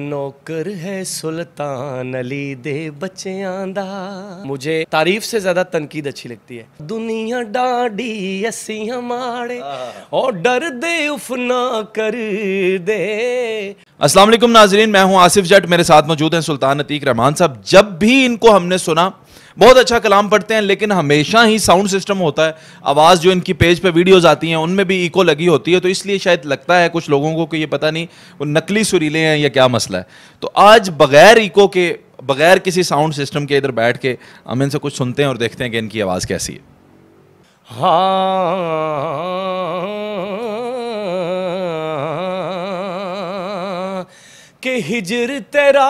नौकर है सुल्तान अली दे बच्चों दा मुझे तारीफ से ज्यादा तनकीद अच्छी लगती है दुनिया डाडी असियां माड़े और डर दे उफ ना कर दे अस्सलाम वालेकुम नाजरीन मैं हूं आसिफ जट मेरे साथ मौजूद हैं सुल्तान अतीक रहमान साहब जब भी इनको हमने सुना बहुत अच्छा कलाम पढ़ते हैं लेकिन हमेशा ही साउंड सिस्टम होता है आवाज़ जो इनकी पेज पे वीडियोज़ आती हैं उनमें भी इको लगी होती है तो इसलिए शायद लगता है कुछ लोगों को कि ये पता नहीं वो नकली सुरीले हैं या क्या मसला है तो आज बगैर इको के बगैर किसी साउंड सिस्टम के इधर बैठ के हम इनसे कुछ सुनते हैं और देखते हैं कि इनकी आवाज़ कैसी है हाँ के हिजर तेरा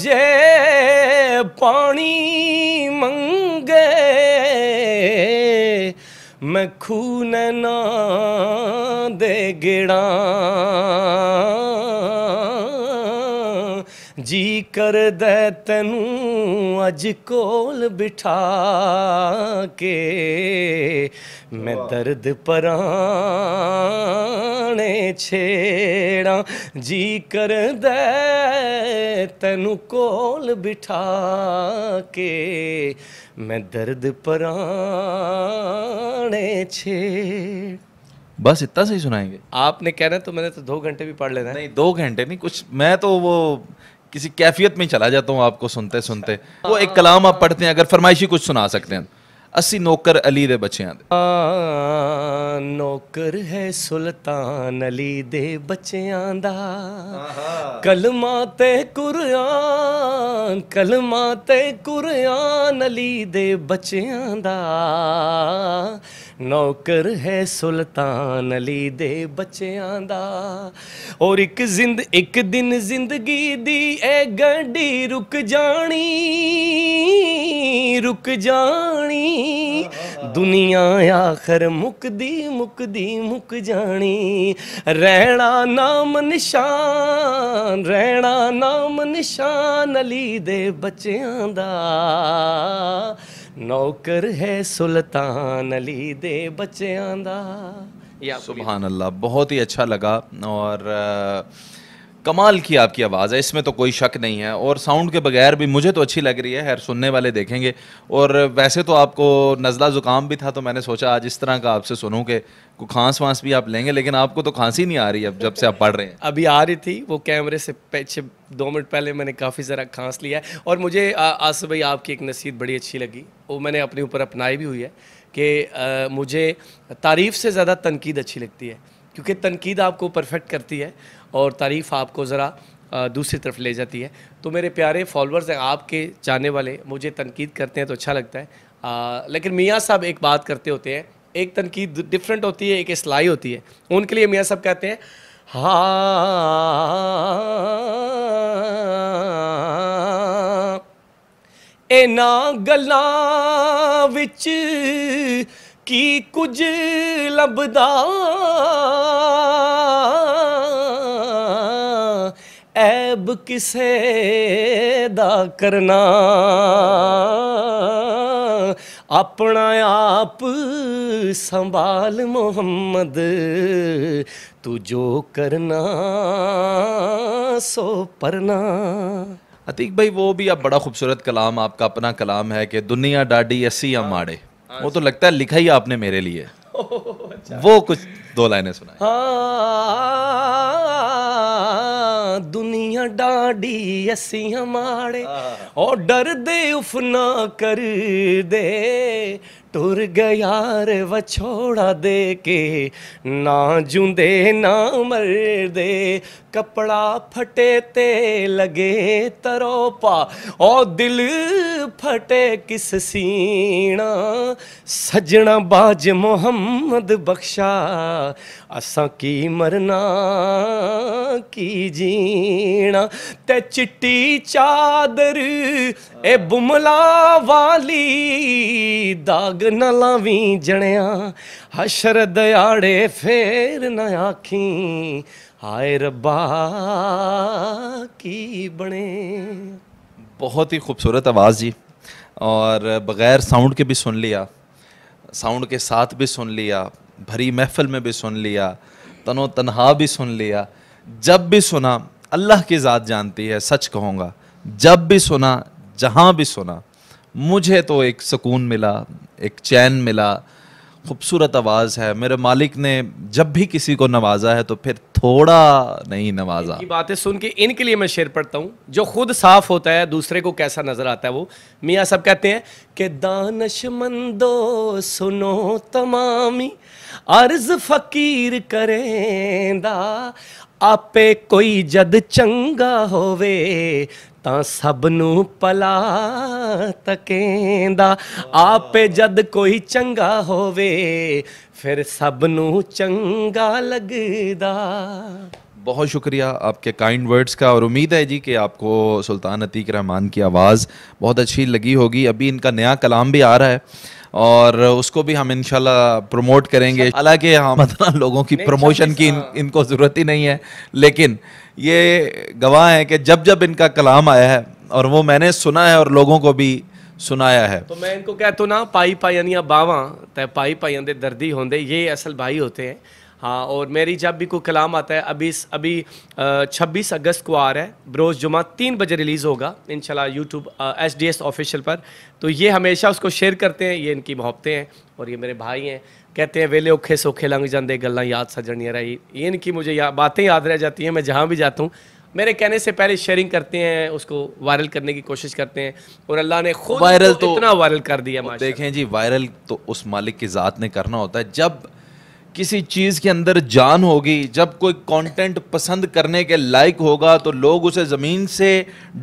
जे ਪਾਣੀ ਮੰਗੇ ਮੈਂ ਖੂਨ ਨਾ ਦੇ ਗਿੜਾਂ जी कर दे तेनू अज कोल बिठा के मैं दर्द पराने छेड़ा जी कर दे तेनू कोल बिठा के मैं दर्द पराने छे बस इतना सही सुनाएंगे आपने कहना तो मैंने तो दो घंटे भी पढ़ लेना नहीं दो घंटे नहीं कुछ मैं तो वो किसी कैफियत में चला जाता हूँ आपको सुनते अच्छा। सुनते वो एक कलाम आप पढ़ते हैं अगर फरमाइशी कुछ सुना सकते हैं असी नौकर अली दे बच्चे हैं नौकर है सुल्तान अली दे बच्चे दा कलमा ते कुरान कलमा ते कुरान अली दे बच्चे दा ਨੌਕਰ ਹੈ ਸੁਲਤਾਨ ਅਲੀ ਦੇ ਬੱਚਿਆਂ ਦਾ ਔਰ ਇੱਕ ਜ਼ਿੰਦ ਇੱਕ ਦਿਨ ਜ਼ਿੰਦਗੀ ਦੀ ਐ ਗੱਡੀ ਰੁਕ ਜਾਣੀ ਰੁਕ ਜਾਣੀ ਦੁਨੀਆ ਆਖਰ ਮੁਕਦੀ ਮੁਕਦੀ ਮੁਕ ਜਾਣੀ ਰਹਿਣਾ ਨਾਮ ਨਿਸ਼ਾਨ ਰਹਿਣਾ ਨਾਮ ਨਿਸ਼ਾਨ ਅਲੀ ਦੇ ਬੱਚਿਆਂ ਦਾ नौकर है सुल्तान अली दे बच्चे आंदा या सुबहान अल्लाह बहुत ही अच्छा लगा और आ, कमाल की आपकी आवाज़ है इसमें तो कोई शक नहीं है और साउंड के बगैर भी मुझे तो अच्छी लग रही है खैर सुनने वाले देखेंगे और वैसे तो आपको नज़ला ज़ुकाम भी था तो मैंने सोचा आज इस तरह का आपसे सुनूं कि को खांस वांस भी आप लेंगे लेकिन आपको तो खांसी नहीं आ रही अब जब से आप पढ़ रहे हैं अभी आ रही थी वो कैमरे से पीछे दो मिनट पहले मैंने काफ़ी ज़रा खांस लिया है और मुझे आज भाई आपकी एक नसीहत बड़ी अच्छी लगी वो मैंने अपने ऊपर अपनाई भी हुई है कि मुझे तारीफ़ से ज़्यादा तनकीद अच्छी लगती है क्योंकि तनकीद आपको परफेक्ट करती है और तारीफ़ आपको ज़रा दूसरी तरफ ले जाती है तो मेरे प्यारे फॉलोअर्स हैं आपके जाने वाले मुझे तनकीद करते हैं तो अच्छा लगता है आ, लेकिन मियाँ साहब एक बात करते होते हैं एक तनकीद डिफरेंट होती है एक असलाई होती है उनके लिए मियाँ साहब कहते हैं हाँ ना गला विच की कुछ लभदा ऐब किसे दा करना अपना आप संभाल मोहम्मद तू जो करना सो परना अतीक भाई वो भी आप बड़ा खूबसूरत कलाम आपका अपना कलाम है कि दुनिया डाडी ऐसी या हाँ, माड़े हाँ, वो तो लगता है लिखा ही आपने मेरे लिए अच्छा। वो कुछ दो लाइनें सुनाई हाँ ਦੁਨੀਆ ਡਾਂਡੀ माड़े ਹਮਾਰੇ ਓ ਡਰਦੇ ਉਫ ਨਾ ਕਰ ਦੇ टुर गया रे वछोड़ा दे के ना जुंदे ना मर दे कपड़ा फटे ते लगे तरोपा ओ दिल फटे किस सीना सजना बाज मोहम्मद बख्शा असा की मरना की जीना ते चिट्टी चादर ए बुमला वाली दाग न लावी जनया हशर दयाड़े फेर न आखी हाय रब्बा की बने बहुत ही खूबसूरत आवाज़ जी और बग़ैर साउंड के भी सुन लिया साउंड के साथ भी सुन लिया भरी महफल में भी सुन लिया तनो तनहा भी सुन लिया जब भी सुना अल्लाह की ज़ात जानती है सच कहूँगा जब भी सुना जहाँ भी सुना मुझे तो एक सुकून मिला एक चैन मिला खूबसूरत आवाज़ है मेरे मालिक ने जब भी किसी को नवाजा है तो फिर थोड़ा नहीं नवाजा बातें सुन के इनके लिए मैं शेर पढ़ता हूँ जो खुद साफ होता है दूसरे को कैसा नजर आता है वो मियाँ सब कहते हैं कि मंदो सुनो तमामी अर्ज फकीर करेंदा आपे कोई जद चंगा होवे ਤਾਂ ਸਭ ਨੂੰ ਪਲਾ ਤਕੇਂਦਾ ਆਪੇ ਜਦ ਕੋਈ ਚੰਗਾ ਹੋਵੇ फिर सब चंगा लगदा बहुत शुक्रिया आपके काइंड वर्ड्स का और उम्मीद है जी कि आपको सुल्तान अतीक रहमान की आवाज़ बहुत अच्छी लगी होगी अभी इनका नया कलाम भी आ रहा है और उसको भी हम इनशाला प्रमोट करेंगे हालांकि हम मतलब लोगों की प्रमोशन की इन, हाँ। इनको ज़रूरत ही नहीं है लेकिन ये गवाह है कि जब जब इनका कलाम आया है और वो मैंने सुना है और लोगों को भी सुनाया है तो मैं इनको कहता तो हूँ ना पाई पाइयाँ दियाँ बावां पाई पाइयाँ दर्दी होंदे ये असल भाई होते हैं हाँ और मेरी जब भी कोई कलाम आता है अभी अभी छब्बीस अगस्त को आ रहा है बरोज़ जुमा तीन बजे रिलीज़ होगा in YouTube S D S official पर तो ये हमेशा उसको शेयर करते हैं ये इनकी मोहब्बतें हैं और ये मेरे भाई हैं कहते हैं वेले औखे सौखे लंघ जाते गल्ला याद सजनिया रही ये इनकी मुझे या, बातें याद रह जाती हैं मैं जहाँ भी जाता हूँ मेरे कहने से पहले शेयरिंग करते हैं उसको वायरल करने की कोशिश करते हैं और अल्लाह ने खुद वायरल तो इतना वायरल कर दिया देखें जी वायरल तो उस मालिक की ज़ात ने करना होता है जब किसी चीज़ के अंदर जान होगी जब कोई कंटेंट पसंद करने के लायक होगा तो लोग उसे ज़मीन से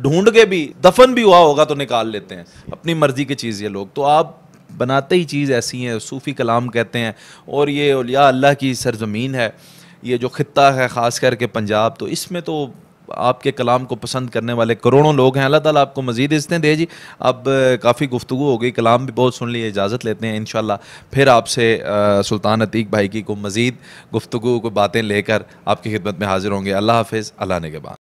ढूंढ के भी दफन भी हुआ होगा तो निकाल लेते हैं अपनी मर्ज़ी की चीज़ ये लोग तो आप बनाते ही चीज़ ऐसी हैं सूफ़ी कलाम कहते हैं और ये अलिया अल्लाह की सरजमीन है ये जो ख़त्ता है ख़ास करके पंजाब तो इसमें तो आपके कलाम को पसंद करने वाले करोड़ों लोग हैं अल्लाह ताला आपको मजीद इसने दे जी अब काफ़ी गुफ्तु हो गई कलाम भी बहुत सुन लिए इजाज़त लेते हैं इन फिर आपसे सुल्तान अतीक भाई की को मज़ीद गुफ्तु को बातें लेकर आपकी खिदमत में हाजिर होंगे अल्लाह हाफिज़ अल्लाह ने के बाद